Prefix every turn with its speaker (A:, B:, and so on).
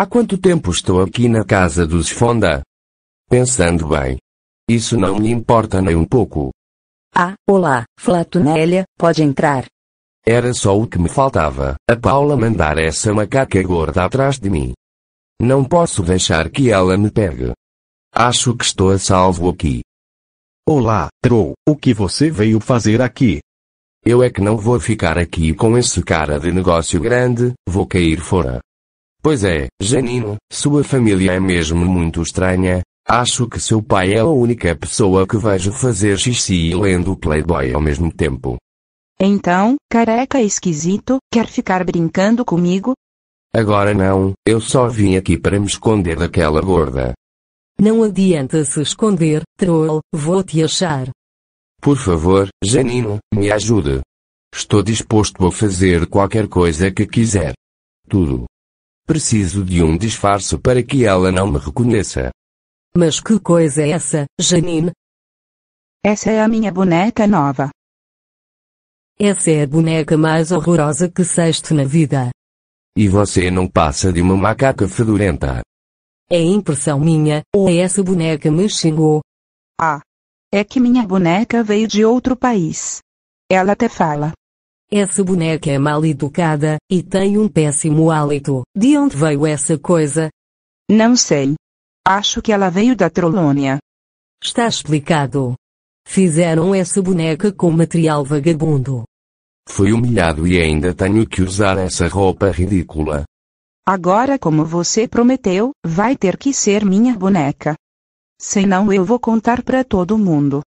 A: Há quanto tempo estou aqui na casa dos Fonda? Pensando bem. Isso não me importa nem um pouco.
B: Ah, olá, Flatunélia, pode entrar.
A: Era só o que me faltava, a Paula mandar essa macaca gorda atrás de mim. Não posso deixar que ela me pegue. Acho que estou a salvo aqui. Olá, Trou, o que você veio fazer aqui? Eu é que não vou ficar aqui com esse cara de negócio grande, vou cair fora. Pois é, Janino, sua família é mesmo muito estranha. Acho que seu pai é a única pessoa que vejo fazer xixi e lendo Playboy ao mesmo tempo.
B: Então, careca esquisito, quer ficar brincando comigo?
A: Agora não, eu só vim aqui para me esconder daquela gorda.
B: Não adianta se esconder, troll, vou te achar.
A: Por favor, Janino, me ajude. Estou disposto a fazer qualquer coisa que quiser. Tudo. Preciso de um disfarce para que ela não me reconheça.
B: Mas que coisa é essa, Janine? Essa é a minha boneca nova. Essa é a boneca mais horrorosa que seste na vida.
A: E você não passa de uma macaca fedorenta.
B: É impressão minha, ou é essa boneca me xingou? Ah. É que minha boneca veio de outro país. Ela até fala. Essa boneca é mal educada, e tem um péssimo hálito. De onde veio essa coisa? Não sei. Acho que ela veio da Trolônia. Está explicado. Fizeram essa boneca com material vagabundo.
A: Fui humilhado e ainda tenho que usar essa roupa ridícula.
B: Agora, como você prometeu, vai ter que ser minha boneca. Senão eu vou contar para todo mundo.